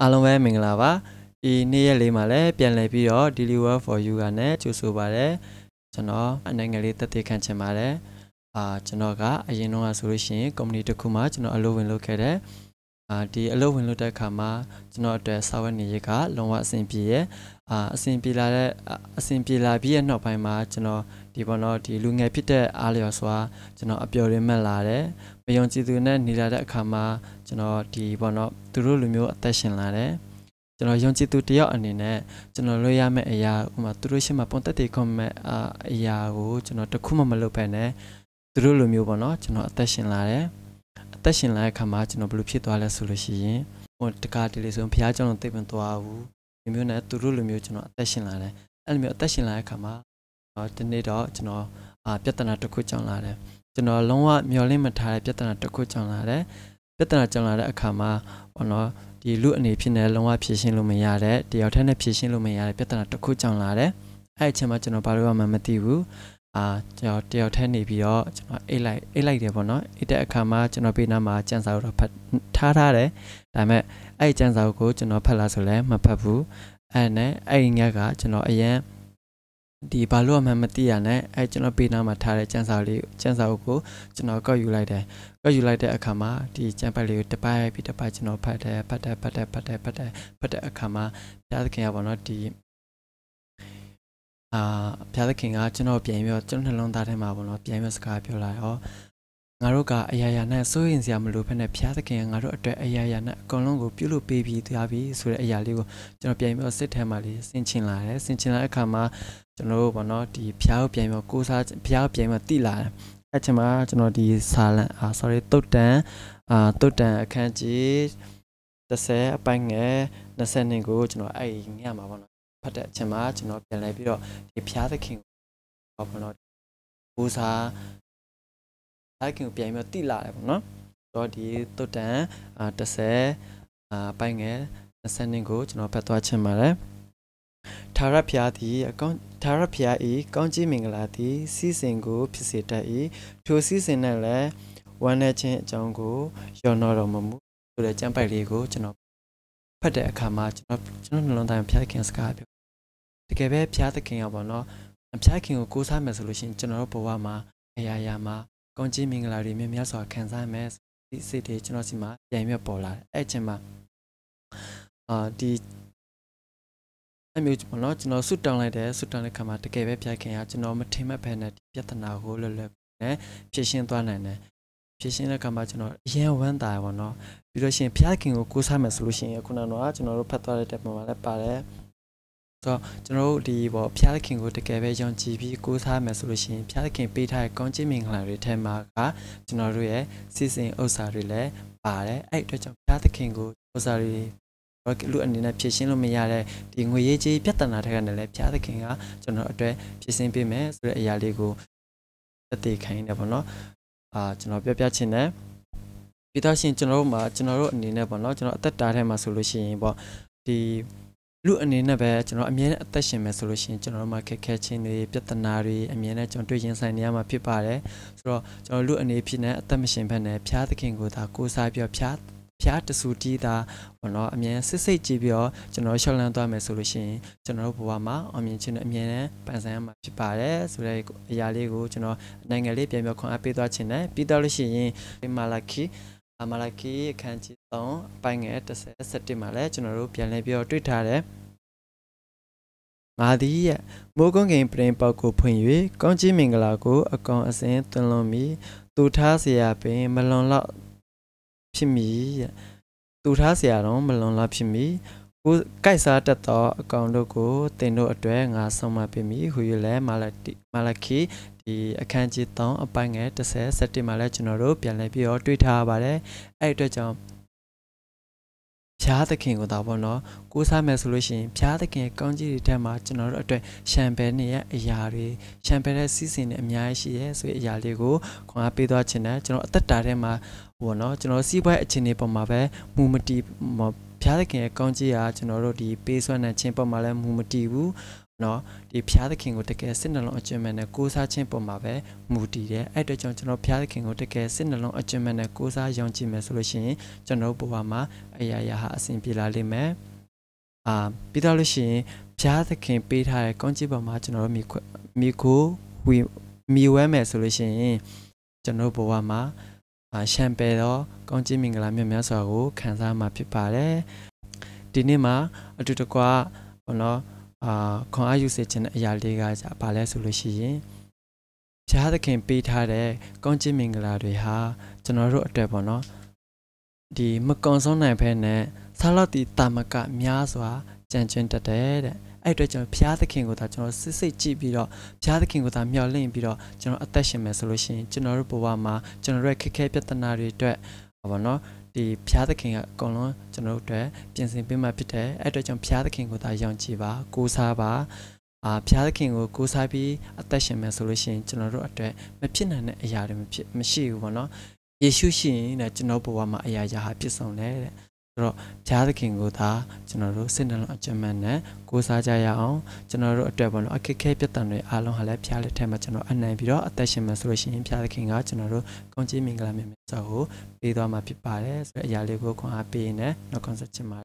အားလုံးပဲမင်္ဂလာပါဒီနေ့ရက်လေးမှာလည်းပြန်လည်ပြီးတော့ deliver for you ကနဲ့ကြိုဆိုပါရစေကျွန်တော်အနိုင်ငံလေးတက်သေးခံချင်ပါတယ်အာကျွန်တော်ကအရင်တော့ဆိုလို့ရှိရင် company တစ်ခုမှာကျွန်တော်အလုပ်ဝင်လုပ်ခဲ့တဲ့အာဒီအလုပ်ဝင်လုပ်တဲ့အခါမှာကျွန်တော်အတွက်စာဝတ်နေရေးကလုံးဝအဆင်ပြေရဲ့အာအဆင်ပြေလာတဲ့အဆင်ပြေလာပြီးရဲ့နောက်ပိုင်းမှာကျွန်တော်ဒီဘောနော်ဒီလူငယ်ဖြစ်တဲ့အားလျော်စွာကျွန်တော်အပျော်ရင်းမဲ့လာတယ်။မယုံကြည်သူနဲ့နေလာတဲ့အခါမှာကျွန်တော်ဒီဘောနော်သူတို့လူမျိုးအသက်ရှင်လာတယ်။ကျွန်တော်ယုံကြည်သူတယောက်အနေနဲ့ကျွန်တော်လွှဲရမယ့်အရာဥမာသူတို့ရှေ့မှာပုံသက်တည်ခွင့်မဲ့အရာကိုကျွန်တော်တခုမှမလုပ်ဘဲနဲ့သူတို့လူမျိုးပေါ့နော်ကျွန်တော်အသက်ရှင်လာတယ်။အသက်ရှင်လာတဲ့အခါမှာကျွန်တော်ဘယ်လိုဖြစ်သွားလဲဆိုလို့ရှိရင်ဟိုတခါတလေဆိုဘုရားကျောင်းတော့သိပ်မသွားဘူးဒီမျိုးနဲ့သူတို့လိုမျိုးကျွန်တော်အသက်ရှင်လာတယ်အဲ့လိုမျိုးအသက်ရှင်လာတဲ့အခါမှာဒီနေ့တော့ကျွန်တော်အာပြဿနာတစ်ခုကြောင့်လာတယ်ကျွန်တော်လုံးဝမျောလင့်မထားတဲ့ပြဿနာတစ်ခုကြောင့်လာတယ်ပြဿနာကြောင့်လာတဲ့အခါမှာဘောနော်ဒီလူအနေဖြင့်လည်းလုံးဝဖြေရှင်းလို့မရတဲ့တယောက်တည်းနဲ့ဖြေရှင်းလို့မရတဲ့ပြဿနာတစ်ခုကြောင့်လာတယ်အဲ့အချိန်မှာကျွန်တော်ဘာလို့မှမသိဘူးအာကျွန်တော်တယောက်ထက်နေပြီးတော့ကျွန်တော်အိတ်လိုက်အိတ်လိုက်တယ်ပေါ့နော်အိတ်တဲ့အခါမှာကျွန်တော်ပေးနားမှာကျန်စာကိုတော့ဖတ်ထားထားတယ်ဒါပေမဲ့အဲ့ကျန်စာကိုကျွန်တော်ဖတ်လာဆိုလဲမဖတ်ဘူးအဲ့နဲ့အဲ့ညက်က ကျွန်တော်အရင်ဒီဘာလို့မှမသိရနဲ့အဲကျွန်တော်ပေးနာမှာထားတဲ့ကျန်စာလေးကျန်စာအုပ်ကိုကျွန်တော်ကောက်ယူလိုက်တယ်ကောက်ယူလိုက်တဲ့အခါမှာဒီကျန်ပတ်လေးကိုတစ်ပတ်ပြီးတစ်ပတ်ကျွန်တော်ဖတ်တယ်ဖတ်တယ်ဖတ်တယ်ဖတ်တယ်ဖတ်တယ်ဖတ်တယ်အခါမှာတရားသခင်ကပေါ့နော်ဒီအာဘုရားသခင်ကကျွန်တော်ပြန်ပြီးတော့ကျွန်တော်နှလုံးသားထဲမှာပေါ့နော်ပြန်ပြီးတော့စကားပြောလာရောငါတို့ကအရာရာနဲ့စိုးရင်စရာမလိုဘဲနဲ့ဘုရားသခင်ကငါတို့အတွက်အရာရာနဲ့အကုန်လုံးကိုပြုလုပ်ပေးပြီးတရားပြီးဆိုတဲ့အရာလေးကိုကျွန်တော်ပြန်ပြီးတော့စစ်ထဲမှာလေးဆင်ခြင်လာတယ်ဆင်ခြင်လာတဲ့အခါမှာကျွန်တော်တို့ပေါ့နော်ဒီဘုရားကိုပြန်ပြီးတော့ကိုးစားဘုရားကိုပြန်ပြီးတော့တည်လာတယ်အဲ့ချိန်မှာကျွန်တော်ဒီဆာလန်အာ sorry တုတ်တန်အာတုတ်တန်အခန်းကြီး30အပိုင်းငယ်20နှစ်ကိုကျွန်တော်အဲ့ညမှာပေါ့နော်ဖတ်တဲ့အချိန်မှာကျွန်တော်ပြန်လဲပြီးတော့ဒီဖျားသခင်ကိုဘောနော်ဘူစာဖျားခင်ကိုပြန်ပြီးတော့တိလာတယ်ပေါ့နော်တော့ဒီတုတ်တန်30အပိုင်းငယ်20ကိုကျွန်တော်ဖတ်သွားချင်ပါတယ်ထာရဖျားသည်အကောင့်ထာရဖျား၏ကောင်းကြီးမင်္ဂလာသည်စီစဉ်ကိုဖြစ်စေတတ်၏ထိုစီစဉ်၌လည်းဝမ်းနည်းခြင်းအကြောင်းကိုယောနော်တော်မမူဆိုတဲ့ကျမ်းပိုက်လေးကိုကျွန်တော်ဖတ်တဲ့အခါမှာကျွန်တော်ကျွန်တော်နှလုံးသားဖျားခင်စကားပြောကယ်ပဲဘုရားသခင်ရောက်ပါတော့ဘုရားခင်ကိုကိုးစားမယ်ဆိုလို့ရှိရင်ကျွန်တော်တို့ဘဝမှာအရာရာမှာကောင်းချီးမင်္ဂလာတွေမြတ်မြတ်စွာခံစားမယ်ဒီစိတ်တွေကျွန်တော်စီမှာပြန်ပြပေါ်လာတယ်အဲ့ချိန်မှာအာဒီအမျိုးကျွန်တော်ကျွန်တော်ဆွတောင်းလိုက်တယ်ဆွတောင်းတဲ့ခါမှာတကယ်ပဲဘုရားခင်ကကျွန်တော်မထင်မဲ့ဘဲနဲ့ဒီပြဿနာကိုလွယ်လွယ်နဲ့ဖြေရှင်းသွားနိုင်တယ်ဖြည့်ရှင်းတဲ့ခါမှာကျွန်တော်အရင်ဝမ်းသာရပါတော့ပြီးတော့ရှင်ဘုရားခင်ကိုကိုးစားမယ်ဆိုလို့ရှိရင်ခုနကတော့ကျွန်တော်တို့ဖတ်သွားတဲ့တက်ပေါ်မှာလည်းပါတယ်တော့ကျွန်တော်တို့ဒီပေါ့ဖျားသခင်ကိုတကယ်ပဲယုံကြည်ပြီးကိုးစားမယ်ဆိုလို့ရှိရင်ဖျားသခင်ပေးထားတဲ့ကောင်းချီးမင်္ဂလာတွေထဲမှာကကျွန်တော်တို့ရဲ့စီစဉ်ဥစ္စာတွေလည်းပါတယ်အဲ့အတွက်ကြောင့်ဖျားသခင်ကိုဥစ္စာတွေဘာလူအနေနဲ့ဖြည့်ရှင်းလို့မရတဲ့ဒီငွေရေးကြေးပြဿနာတွေကနေလည်းဖျားသခင်ကကျွန်တော်အတွက်ဖြည့်ရှင်းပေးမယ်ဆိုတဲ့အရာလေးကိုသက်သေခိုင်းတယ်ပေါ့နော် အာကျွန်တော်ပြောပြချင်တယ်ပြီးတော့ရှင်ကျွန်တော်တို့မှာကျွန်တော်တို့အနေနဲ့ပေါ့နော်ကျွန်တော်အသက်တာထဲမှာဆိုလို့ရှိရင်ပေါ့ဒီလူအနေနဲ့ပဲကျွန်တော်အမြဲအသက်ရှင်မယ်ဆိုလို့ရှိရင်ကျွန်တော်တို့မှာခက်ခဲခြင်းတွေပြဿနာတွေအမြဲတမ်းကျွန်တော်တွေ့ရင်ဆိုင်နေရမှာဖြစ်ပါတယ်ဆိုတော့ကျွန်တော်လူအနေဖြစ်နေအသက်မရှင်ဘဲနဲ့ဖျားသခင်ကိုသာကိုးစားပြီးဖျားဖျားတဆူတီးတာဘောနော်အမြဲစစ်စိတ်ကြည့်ပြီးတော့ကျွန်တော်ရှောက်လန်းသွားမယ်ဆိုလို့ရှိရင်ကျွန်တော်တို့ဘဝမှာအောင်မြင်ခြင်းနဲ့အမြဲတမ်းပန်ဆိုင်ရမှာဖြစ်ပါတယ်ဆိုတဲ့အရာလေးကိုကျွန်တော်နိုင်ငံလေးပြန်ပြောခွန်အားပေးသွားခြင်းနဲ့ပြီးတော့လို့ရှိရင်မာလာခီအမလာကီအခန်းကြီး3အပိုင်းငယ်30 17မှာလည်းကျွန်တော်တို့ပြန်လည်ပြီးတော့တွေ့ထားတယ်။ငါသည်ရဲ့မိုးကုန်းကင်ပရင်ပေါက်ကိုဖွင့်၍ကောင်းကြီးမင်္ဂလာကို အကောင်အစင်သွန်လွန်ပြီးသူထားเสียပင် မလွန်လောက်ဖြစ်မည်ရဲ့သူထားเสียတော့မလွန်လောက်ဖြစ်မည်။ကိုကိုက်စားတတ်သောအကောင်တို့ကိုသင်တို့အတွက်ငါဆုံးမပေးမည်ဟူ၍လည်းမာလတိမာလခိဒီအခန်းကြီး3အပိုင်းငယ်30 17မှာလည်းကျွန်တော်တို့ပြန်လည်ပြီးတော့တွေ့ထားရပါတယ်အဲ့အတွက်ကြောင့်ဖျားသခင်ကိုသာပေါ့နော်ကိုးစားမယ်ဆိုလို့ရှိရင်ဖျားသခင်ကောင်းကြီးတွေထက်မှာကျွန်တော်တို့အတွက်ရှမ်ပယ်နေရဲ့အရာတွေရှမ်ပယ်တဲ့စီးစင်တွေအများကြီးရှိရဲဆိုတဲ့အရာလေးကိုခွန်အားပေးသွားခြင်းနဲ့ကျွန်တော်အသက်တာထဲမှာပေါ့နော်ကျွန်တော်စီးပွားအခြေအနေပေါ်မှာပဲမူမတီဖျားသခင်ရဲ့ကောင်းကြီးကကျွန်တော်တို့ဒီပေးဆွမ်းတဲ့ခြင်းပေါ်မှာလည်းမူမတည်ဘူးနော်ဒီဖျားသခင်ကိုတကယ်စစ်နှလုံးအကျွမ်းမဲ့နဲ့ကိုးစားခြင်းပေါ်မှာပဲမူတည်တယ်အဲ့အတွက်ကြောင့်ကျွန်တော်ဖျားသခင်ကိုတကယ်စစ်နှလုံးအကျွမ်းမဲ့နဲ့ကိုးစားရောင်းကြည့်မယ်ဆိုလို့ရှိရင်ကျွန်တော်ဘဝမှာအရာရာဟာအဆင်ပြေလာလိမ့်မယ်အာပြီးတော့လို့ရှိရင်ဖျားသခင်ပေးထားတဲ့ကောင်းကြီးပေါ်မှာကျွန်တော်တို့မိခွမိကိုဝီမိဝဲမယ်ဆိုလို့ရှိရင်ကျွန်တော်ဘဝမှာရှံပယ်သောကောင်းချီးမင်္ဂလာမြတ်များစွာကိုခံစားမှာဖြစ်ပါတယ်ဒီနေ့မှာအတူတကွဘောနော်အာခွန်အားယူစေခြင်းအရာလေးကじゃဘာလဲဆိုလို့ရှိရင်ဘုရားသခင်ပေးထားတဲ့ကောင်းချီးမင်္ဂလာတွေဟာ ကျွန်တော်တို့အတွက်ပေါ့နော်ဒီမကွန်ဆုံးနိုင်ဖဲနဲ့ဆာလော့တီတာမကများစွာကြံ့ကျွင်းတတ်တယ်တဲ့အဲ့အတွက်ကျွန်တော်ဘုရားသခင်ကိုသာကျွန်တော်စစ်စစ်ကြည့်ပြီးတော့ဘုရားသခင်ကိုသာမျှော်လင့်ပြီးတော့ကျွန်တော်အသက်ရှင်မယ်ဆိုလို့ရှိရင်ကျွန်တော်တို့ဘဝမှာကျွန်တော်တို့ခက်ခဲပြဿနာတွေအတွက်ဟောပါနော်ဒီဘုရားသခင်ကအကုန်လုံးကျွန်တော်တို့အတွက်ပြင်ဆင်ပေးမှဖြစ်တယ်အဲ့အတွက်ကြောင့်ဘုရားသခင်ကိုသာယုံကြည်ပါကိုးစားပါအာဘုရားသခင်ကိုကိုးစားပြီးအသက်ရှင်မယ်ဆိုလို့ရှိရင်ကျွန်တော်တို့အတွက်မဖြစ်နိုင်တဲ့အရာတွေမဖြစ်မရှိဘူးပေါ့နော်ယေရှုရှိရင်တဲ့ကျွန်တော်ဘဝမှာအရာရာဟာပြည့်စုံတယ်တဲ့တော့ဂျားသခင်ကိုသာကျွန်တော်တို့စိတ်နှလုံးအကြမ်းမှန်နဲ့ကိုးစားကြရအောင်ကျွန်တော်တို့အတွက်ပေါ့နော်အခက်ခဲပြဿနာတွေအားလုံးဟာလည်းဖျားလက်ထက်မှာကျွန်တော်အနိုင်ပြီးတော့အသက်ရှင်မယ်ဆိုလို့ရှိရင်ဖျားသခင်ကကျွန်တော်တို့ကောင်းချီးမင်္ဂလာမြတ်စွာကိုပေးသွားမှာဖြစ်ပါတယ်ဆိုတဲ့အရာလေးကိုခွန်အားပေးနေတော့ concept ချင်ပါ